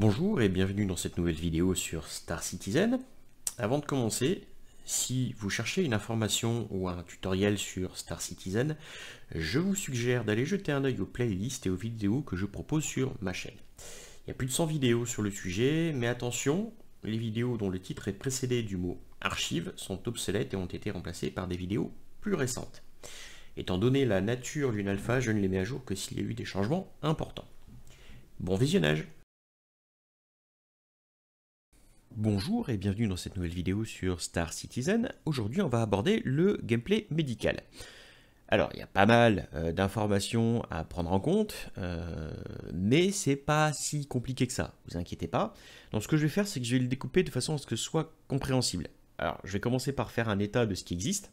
Bonjour et bienvenue dans cette nouvelle vidéo sur Star Citizen. Avant de commencer, si vous cherchez une information ou un tutoriel sur Star Citizen, je vous suggère d'aller jeter un œil aux playlists et aux vidéos que je propose sur ma chaîne. Il y a plus de 100 vidéos sur le sujet, mais attention, les vidéos dont le titre est précédé du mot archive sont obsolètes et ont été remplacées par des vidéos plus récentes. Étant donné la nature d'une alpha, je ne les mets à jour que s'il y a eu des changements importants. Bon visionnage Bonjour et bienvenue dans cette nouvelle vidéo sur Star Citizen. Aujourd'hui on va aborder le gameplay médical. Alors il y a pas mal euh, d'informations à prendre en compte, euh, mais c'est pas si compliqué que ça, vous inquiétez pas. Donc ce que je vais faire c'est que je vais le découper de façon à ce que ce soit compréhensible. Alors je vais commencer par faire un état de ce qui existe,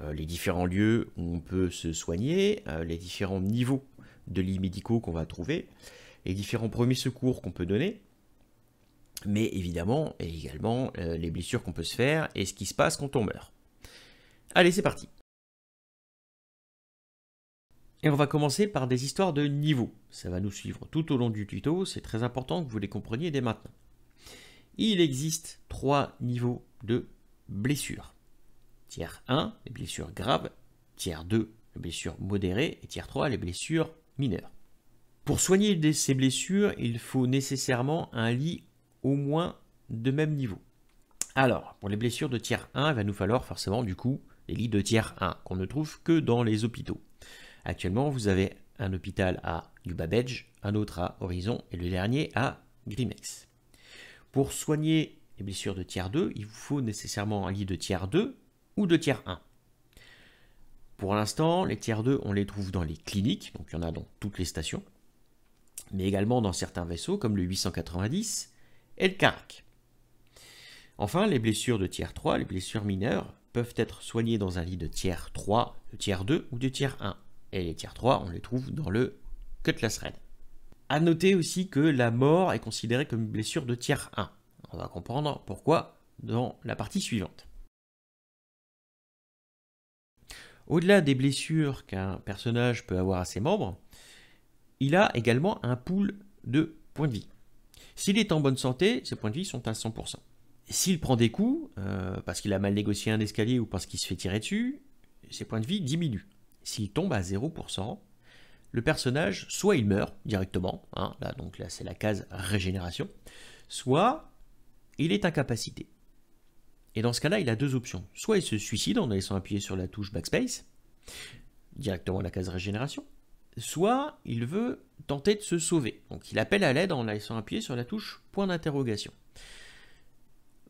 euh, les différents lieux où on peut se soigner, les différents niveaux de lits médicaux qu'on va trouver, les différents premiers secours qu'on peut donner, mais évidemment, et également euh, les blessures qu'on peut se faire et ce qui se passe quand on meurt. Allez, c'est parti et on va commencer par des histoires de niveau. Ça va nous suivre tout au long du tuto, c'est très important que vous les compreniez dès maintenant. Il existe trois niveaux de blessures. Tiers 1, les blessures graves, tiers 2, les blessures modérées, et tiers 3, les blessures mineures. Pour soigner ces blessures, il faut nécessairement un lit au moins de même niveau. Alors, pour les blessures de tiers 1, il va nous falloir forcément du coup les lits de tiers 1, qu'on ne trouve que dans les hôpitaux. Actuellement, vous avez un hôpital à Lubabedge, un autre à Horizon et le dernier à Grimex. Pour soigner les blessures de tiers 2, il vous faut nécessairement un lit de tiers 2 ou de tiers 1. Pour l'instant, les tiers 2, on les trouve dans les cliniques, donc il y en a dans toutes les stations, mais également dans certains vaisseaux comme le 890 et le carac. Enfin, les blessures de tiers 3, les blessures mineures, peuvent être soignées dans un lit de tiers 3, de tiers 2 ou de tiers 1. Et les tiers 3, on les trouve dans le Cutlass Red. A noter aussi que la mort est considérée comme une blessure de tiers 1. On va comprendre pourquoi dans la partie suivante. Au-delà des blessures qu'un personnage peut avoir à ses membres, il a également un pool de points de vie. S'il est en bonne santé, ses points de vie sont à 100%. S'il prend des coups, euh, parce qu'il a mal négocié un escalier ou parce qu'il se fait tirer dessus, ses points de vie diminuent. S'il tombe à 0%, le personnage, soit il meurt directement, hein, là, donc là c'est la case régénération, soit il est incapacité. Et dans ce cas-là, il a deux options. Soit il se suicide en laissant appuyer sur la touche backspace, directement à la case régénération, soit il veut tenter de se sauver. Donc il appelle à l'aide en laissant appuyer sur la touche point d'interrogation.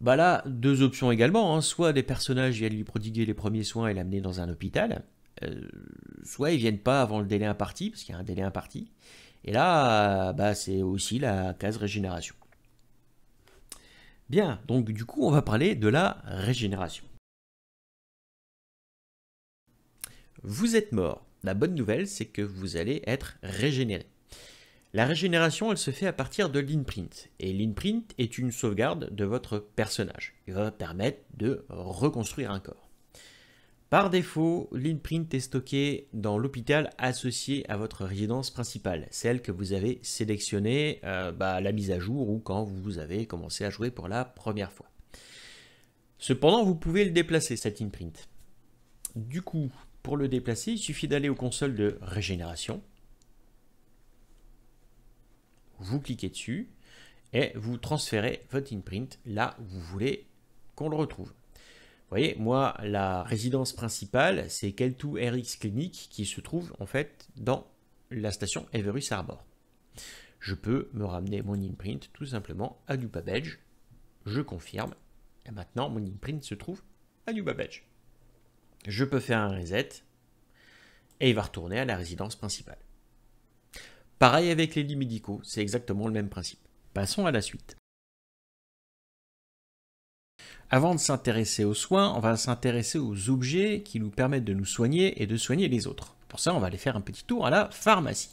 Bah là, deux options également, hein. soit des personnages viennent lui prodiguer les premiers soins et l'amener dans un hôpital, euh, soit ils viennent pas avant le délai imparti, parce qu'il y a un délai imparti, et là, bah, c'est aussi la case régénération. Bien, donc du coup, on va parler de la régénération. Vous êtes mort. La bonne nouvelle, c'est que vous allez être régénéré. La régénération, elle se fait à partir de l'imprint. Et l'imprint est une sauvegarde de votre personnage. Il va permettre de reconstruire un corps. Par défaut, l'imprint est stocké dans l'hôpital associé à votre résidence principale, celle que vous avez sélectionnée euh, bah, à la mise à jour ou quand vous avez commencé à jouer pour la première fois. Cependant, vous pouvez le déplacer, cet imprint. Du coup, pour le déplacer, il suffit d'aller aux consoles de régénération. Vous cliquez dessus et vous transférez votre imprint là où vous voulez qu'on le retrouve. Vous voyez, moi, la résidence principale, c'est Keltou RX Clinic qui se trouve en fait dans la station Everus Arbor. Je peux me ramener mon imprint tout simplement à DubaBedge, Je confirme. Et maintenant, mon imprint se trouve à DubaBedge. Je peux faire un reset et il va retourner à la résidence principale. Pareil avec les lits médicaux, c'est exactement le même principe. Passons à la suite. Avant de s'intéresser aux soins, on va s'intéresser aux objets qui nous permettent de nous soigner et de soigner les autres. Pour ça, on va aller faire un petit tour à la pharmacie.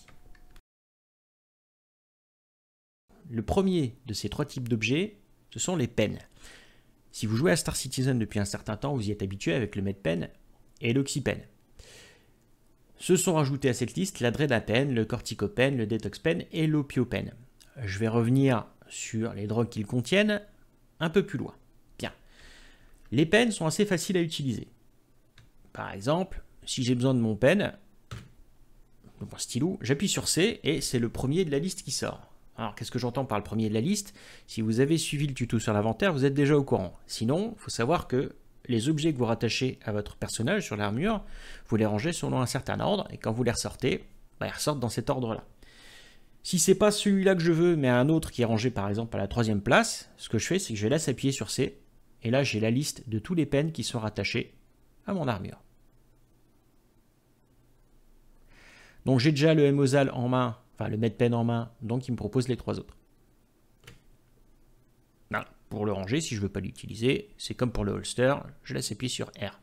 Le premier de ces trois types d'objets, ce sont les peines. Si vous jouez à Star Citizen depuis un certain temps, vous y êtes habitué avec le MedPen et l'Oxypen. Se sont rajoutés à cette liste l'adrénapène, le corticopène, le détoxpène et l'opiopène. Je vais revenir sur les drogues qu'ils contiennent un peu plus loin. Bien. Les peines sont assez faciles à utiliser. Par exemple, si j'ai besoin de mon pen, mon stylo, j'appuie sur C et c'est le premier de la liste qui sort. Alors qu'est-ce que j'entends par le premier de la liste Si vous avez suivi le tuto sur l'inventaire, vous êtes déjà au courant. Sinon, il faut savoir que les objets que vous rattachez à votre personnage sur l'armure, vous les rangez selon un certain ordre, et quand vous les ressortez, bah, ils ressortent dans cet ordre-là. Si c'est pas celui-là que je veux, mais un autre qui est rangé par exemple à la troisième place, ce que je fais, c'est que je laisse appuyer sur C, et là j'ai la liste de tous les peines qui sont rattachées à mon armure. Donc j'ai déjà le Mosal en main, enfin le Medpen en main, donc il me propose les trois autres pour le ranger si je veux pas l'utiliser. C'est comme pour le holster, je laisse appuyer sur R.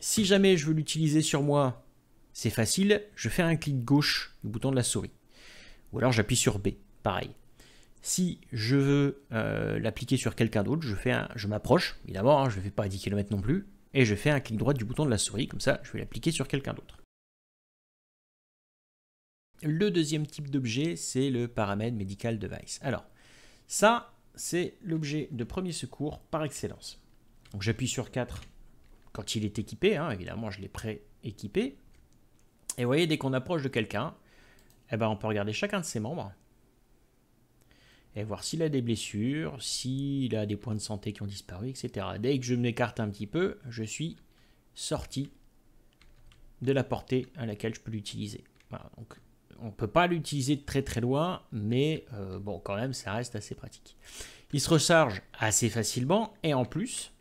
Si jamais je veux l'utiliser sur moi, c'est facile, je fais un clic gauche du bouton de la souris. Ou alors j'appuie sur B, pareil. Si je veux euh, l'appliquer sur quelqu'un d'autre, je, fais un, je m'approche, évidemment, hein, je ne fais pas à 10 km non plus, et je fais un clic droit du bouton de la souris, comme ça je vais l'appliquer sur quelqu'un d'autre. Le deuxième type d'objet, c'est le paramètre médical device. Alors, ça, c'est l'objet de premier secours par excellence. Donc j'appuie sur 4 quand il est équipé, hein. évidemment je l'ai pré-équipé. Et vous voyez, dès qu'on approche de quelqu'un, eh ben, on peut regarder chacun de ses membres et voir s'il a des blessures, s'il a des points de santé qui ont disparu, etc. Dès que je m'écarte un petit peu, je suis sorti de la portée à laquelle je peux l'utiliser. Voilà, donc on ne peut pas l'utiliser très très loin, mais euh, bon, quand même, ça reste assez pratique. Il se recharge assez facilement et en plus,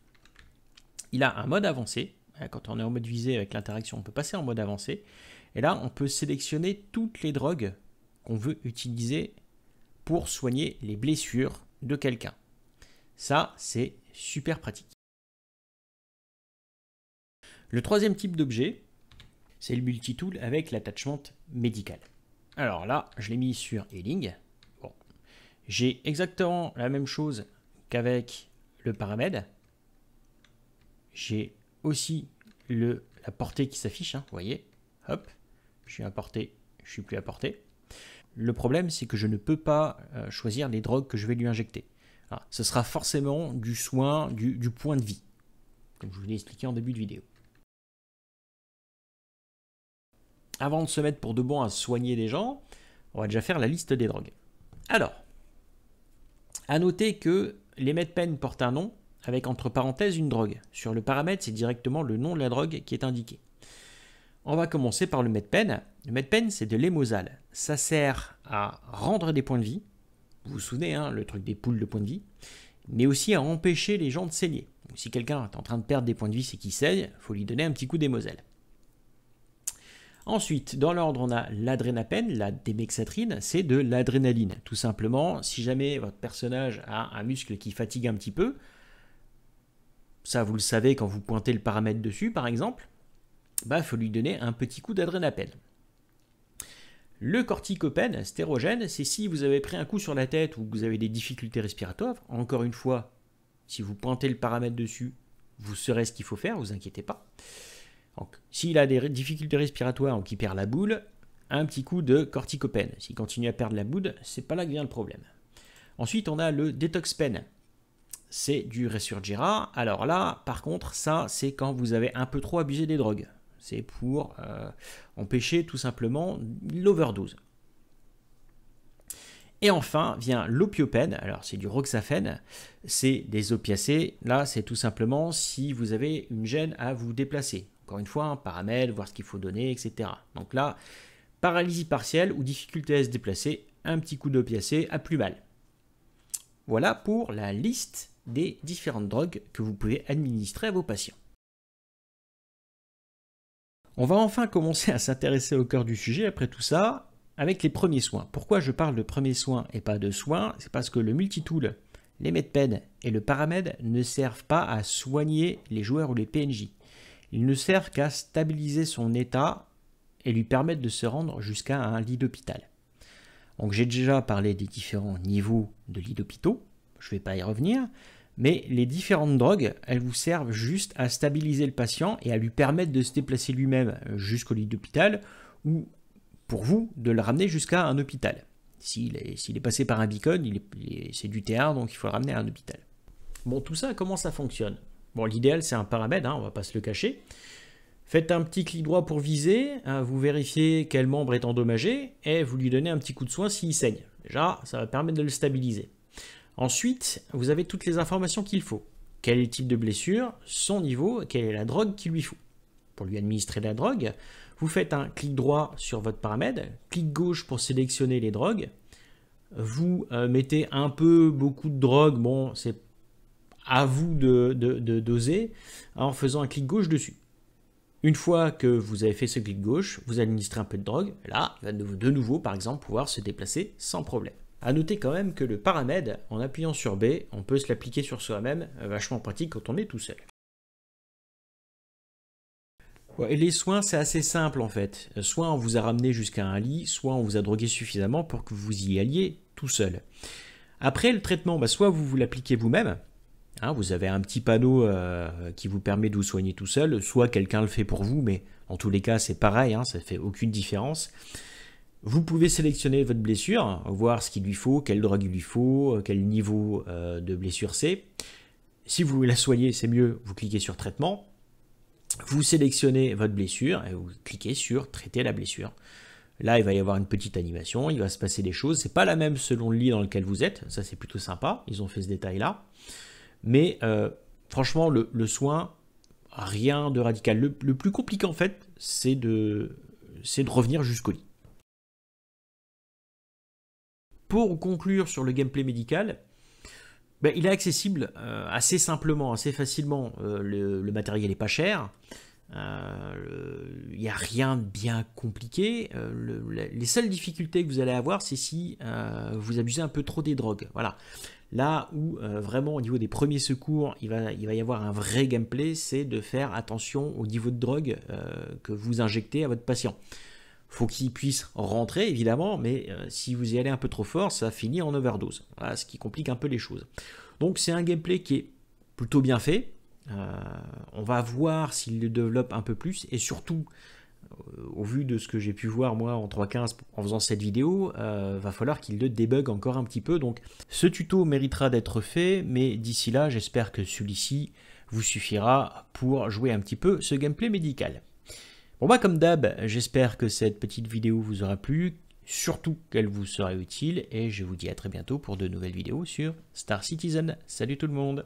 il a un mode avancé. Hein, quand on est en mode visé avec l'interaction, on peut passer en mode avancé. Et là, on peut sélectionner toutes les drogues qu'on veut utiliser pour soigner les blessures de quelqu'un. Ça, c'est super pratique. Le troisième type d'objet, c'est le multitool avec l'attachement médical. Alors là, je l'ai mis sur Healing. J'ai exactement la même chose qu'avec le paramètre. J'ai aussi le, la portée qui s'affiche, hein, vous voyez. Hop, je suis à portée, je suis plus à portée. Le problème, c'est que je ne peux pas euh, choisir les drogues que je vais lui injecter. Ah, ce sera forcément du soin, du, du point de vie, comme je vous l'ai expliqué en début de vidéo. avant de se mettre pour de bon à soigner les gens, on va déjà faire la liste des drogues. Alors, à noter que les MedPen portent un nom avec entre parenthèses une drogue. Sur le paramètre, c'est directement le nom de la drogue qui est indiqué. On va commencer par le MedPen. Le MedPen, c'est de l'émosal. Ça sert à rendre des points de vie. Vous vous souvenez, hein, le truc des poules de points de vie. Mais aussi à empêcher les gens de saigner. si quelqu'un est en train de perdre des points de vie, c'est qu'il saigne, il faut lui donner un petit coup d'émosal. Ensuite, dans l'ordre, on a l'adrénapène, la démexatrine, c'est de l'adrénaline. Tout simplement, si jamais votre personnage a un muscle qui fatigue un petit peu, ça vous le savez quand vous pointez le paramètre dessus par exemple, il bah, faut lui donner un petit coup d'adrénapène. Le corticopène stérogène, c'est si vous avez pris un coup sur la tête ou que vous avez des difficultés respiratoires, encore une fois, si vous pointez le paramètre dessus, vous saurez ce qu'il faut faire, vous inquiétez pas. Donc, s'il a des difficultés respiratoires ou qu'il perd la boule, un petit coup de corticopène. S'il continue à perdre la boule, c'est pas là que vient le problème. Ensuite, on a le détoxpène. C'est du Resurgira. Alors là, par contre, ça, c'est quand vous avez un peu trop abusé des drogues. C'est pour euh, empêcher tout simplement l'overdose. Et enfin vient l'opiopène, alors c'est du roxafène, c'est des opiacés, là c'est tout simplement si vous avez une gêne à vous déplacer. Encore une fois, un hein, paramètre, voir ce qu'il faut donner, etc. Donc là, paralysie partielle ou difficulté à se déplacer, un petit coup d'opiacé à plus mal. Voilà pour la liste des différentes drogues que vous pouvez administrer à vos patients. On va enfin commencer à s'intéresser au cœur du sujet après tout ça, avec les premiers soins. Pourquoi je parle de premiers soins et pas de soins C'est parce que le multitool, les MedPen et le paramètre ne servent pas à soigner les joueurs ou les PNJ. Ils ne servent qu'à stabiliser son état et lui permettre de se rendre jusqu'à un lit d'hôpital. Donc j'ai déjà parlé des différents niveaux de lits d'hôpitaux, je ne vais pas y revenir, mais les différentes drogues, elles vous servent juste à stabiliser le patient et à lui permettre de se déplacer lui-même jusqu'au lit d'hôpital ou pour vous de le ramener jusqu'à un hôpital. S'il est, passé par un beacon, c'est du théâtre, donc il faut le ramener à un hôpital. Bon, tout ça, comment ça fonctionne Bon, l'idéal, c'est un paramètre, hein, on va pas se le cacher. Faites un petit clic droit pour viser, hein, vous vérifiez quel membre est endommagé et vous lui donnez un petit coup de soin s'il saigne. Déjà, ça va permettre de le stabiliser. Ensuite, vous avez toutes les informations qu'il faut. Quel est le type de blessure, son niveau, quelle est la drogue qu'il lui faut. Pour lui administrer la drogue, vous faites un clic droit sur votre paramètre, clic gauche pour sélectionner les drogues. Vous euh, mettez un peu, beaucoup de drogue, bon, c'est à vous de, doser hein, en faisant un clic gauche dessus. Une fois que vous avez fait ce clic gauche, vous administrez un peu de drogue, là, il va de nouveau, par exemple, pouvoir se déplacer sans problème. À noter quand même que le paramètre, en appuyant sur B, on peut se l'appliquer sur soi-même, euh, vachement pratique quand on est tout seul. les soins, c'est assez simple en fait. Soit on vous a ramené jusqu'à un lit, soit on vous a drogué suffisamment pour que vous y alliez tout seul. Après, le traitement, bah, soit vous vous l'appliquez vous-même, Hein, vous avez un petit panneau euh, qui vous permet de vous soigner tout seul, soit quelqu'un le fait pour vous, mais en tous les cas c'est pareil, hein, ça ne fait aucune différence. Vous pouvez sélectionner votre blessure, voir ce qu'il lui faut, quelle drogue il lui faut, euh, quel niveau euh, de blessure c'est. Si vous voulez la soigner, c'est mieux, vous cliquez sur traitement. Vous sélectionnez votre blessure et vous cliquez sur traiter la blessure. Là, il va y avoir une petite animation, il va se passer des choses. C'est pas la même selon le lit dans lequel vous êtes. Ça, c'est plutôt sympa. Ils ont fait ce détail-là. Mais euh, franchement, le, soin, rien de radical. Le, plus compliqué en fait, c'est de, revenir jusqu'au lit. Pour conclure sur le gameplay médical, ben, il est accessible euh, assez simplement, assez facilement. Euh, le, matériel n'est pas cher. Il euh, n'y a rien de bien compliqué. Euh, les seules difficultés que vous allez avoir, c'est si euh, vous abusez un peu trop des drogues. Voilà. Là où vraiment au niveau des premiers secours, il va, y avoir un vrai gameplay, c'est de faire attention au niveau de drogue que vous injectez à votre patient. Faut qu'il puisse rentrer évidemment, mais si vous y allez un peu trop fort, ça finit en overdose. ce qui complique un peu les choses. Donc c'est un gameplay qui est plutôt bien fait, euh, on va voir s'il le développe un peu plus et surtout euh, au vu de ce que j'ai pu voir moi en 3.15 en faisant cette vidéo, euh, va falloir qu'il le débug encore un petit peu. Donc ce tuto méritera d'être fait, mais d'ici là, j'espère que celui-ci vous suffira pour jouer un petit peu ce gameplay médical. Bon bah comme d'hab, j'espère que cette petite vidéo vous aura plu, surtout qu'elle vous sera utile, et je vous dis à très bientôt pour de nouvelles vidéos sur Star Citizen. Salut tout le monde